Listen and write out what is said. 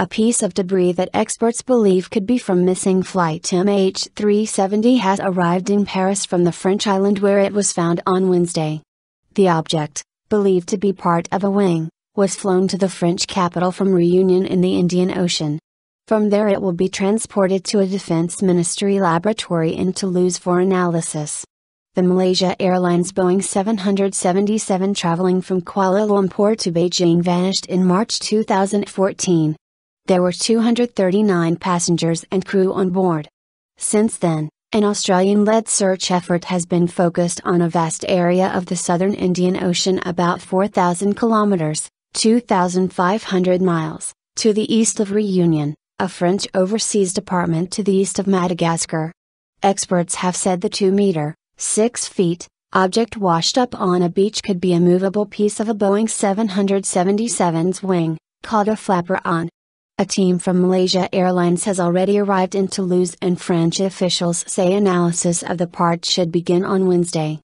a piece of debris that experts believe could be from missing flight MH370 has arrived in Paris from the French island where it was found on Wednesday. The object, believed to be part of a wing, was flown to the French capital from Reunion in the Indian Ocean. From there it will be transported to a Defense Ministry laboratory in Toulouse for analysis. The Malaysia Airlines Boeing 777 traveling from Kuala Lumpur to Beijing vanished in March 2014 there were 239 passengers and crew on board. Since then, an Australian led search effort has been focused on a vast area of the southern Indian Ocean about 4,000 kilometers, 2,500 miles, to the east of Reunion, a French overseas department to the east of Madagascar. Experts have said the 2 meter, 6 feet, object washed up on a beach could be a movable piece of a Boeing 777's wing, called a flapper on. A team from Malaysia Airlines has already arrived in Toulouse and French officials say analysis of the part should begin on Wednesday.